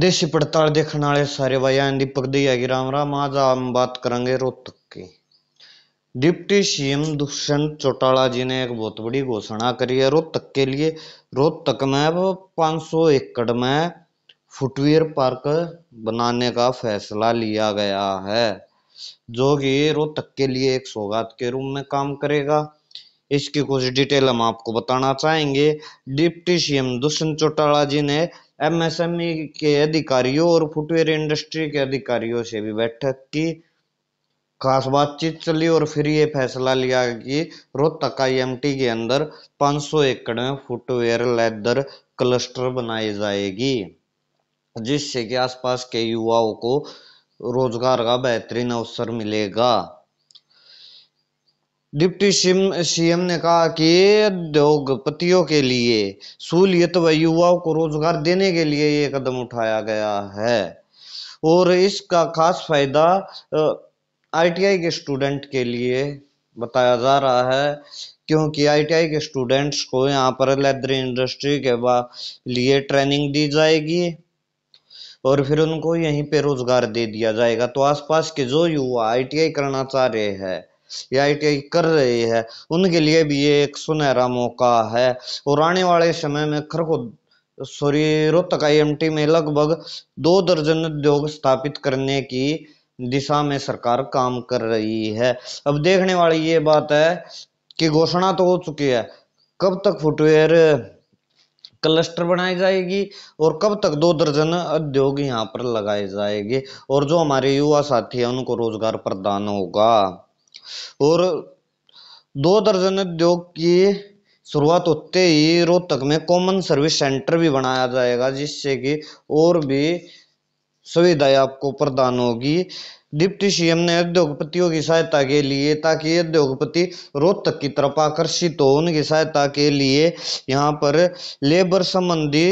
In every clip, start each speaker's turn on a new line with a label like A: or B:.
A: देसी पड़ताल देखने वाले सारे भाइयों दीपक दी की राम राम आज हम बात करेंगे रोहतक की डिप्टी सीएम दुष्यंत चौटाला जी ने एक बहुत बड़ी घोषणा करी है रोहतक के लिए रोहतक में अब पाँच सौ एकड़ में फुटवेयर पार्क बनाने का फैसला लिया गया है जो कि रोहतक के लिए एक सौगात के रूप में काम करेगा इसकी कुछ डिटेल हम आपको बताना चाहेंगे डिप्टी सीएम दुष्यंत चौटाला जी ने एमएसएमई e के अधिकारियों और फुटवेयर इंडस्ट्री के अधिकारियों से भी बैठक की खास बातचीत चली और फिर ये फैसला लिया कि रोहतक आईएमटी के अंदर 500 एकड़ में फुटवेयर लेदर क्लस्टर बनाई जाएगी जिससे कि आसपास के युवाओं को रोजगार का बेहतरीन अवसर मिलेगा डिप्टी सीएम ने कहा कि उद्योगपतियों के लिए सहूलियत व युवाओं को रोजगार देने के लिए ये कदम उठाया गया है और इसका खास फायदा आईटीआई के स्टूडेंट के लिए बताया जा रहा है क्योंकि आईटीआई के स्टूडेंट्स को यहाँ पर लेदर इंडस्ट्री के लिए ट्रेनिंग दी जाएगी और फिर उनको यहीं पे रोजगार दे दिया जाएगा तो आसपास के जो युवा आईटीआई करना चाह रहे हैं या आई कर रही है उनके लिए भी ये एक सुनहरा मौका है और आने वाले समय में को सॉरी रोहतक आई में लगभग दो दर्जन उद्योग स्थापित करने की दिशा में सरकार काम कर रही है अब देखने वाली ये बात है कि घोषणा तो हो चुकी है कब तक फुटवेयर क्लस्टर बनाई जाएगी और कब तक दो दर्जन उद्योग यहाँ पर लगाए जाएंगे और जो हमारे युवा साथी हैं उनको रोजगार प्रदान होगा और दो दर्जन उद्योग की शुरुआत होते ही रोहतक में कॉमन सर्विस सेंटर भी बनाया जाएगा जिससे कि और भी सुविधाएं आपको प्रदान होगी डिप्टी सीएम ने उद्योगपतियों की सहायता के लिए ताकि उद्योगपति रोहतक की तरफ आकर्षित हो उनकी सहायता के लिए यहाँ पर लेबर संबंधी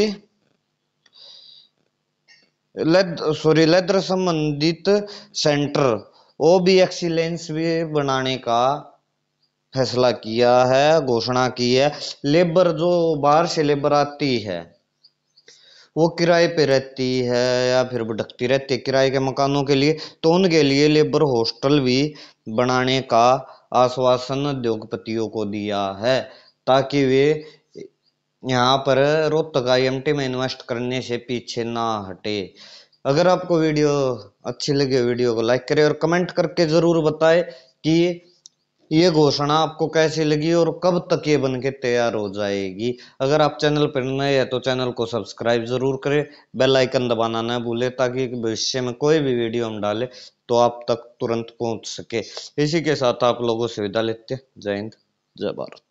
A: लेद सॉरी लेदर संबंधित सेंटर ओ बी एक्सीलेंस भी बनाने का फैसला किया है घोषणा की है लेबर जो बाहर से लेबर आती है वो किराए पे रहती है या फिर भटकती रहती है किराए के मकानों के लिए तो उनके लिए लेबर हॉस्टल भी बनाने का आश्वासन उद्योगपतियों को दिया है ताकि वे यहाँ पर रोहतक आई में इन्वेस्ट करने से पीछे ना हटे अगर आपको वीडियो अच्छी लगे वीडियो को लाइक करें और कमेंट करके ज़रूर बताएं कि ये घोषणा आपको कैसी लगी और कब तक ये बन के तैयार हो जाएगी अगर आप चैनल पर नए हैं तो चैनल को सब्सक्राइब ज़रूर करें बेल आइकन दबाना ना भूले ताकि भविष्य में कोई भी वीडियो हम डालें तो आप तक तुरंत पहुंच सके इसी के साथ आप लोगों से विदा लेते जय हिंद जय भारत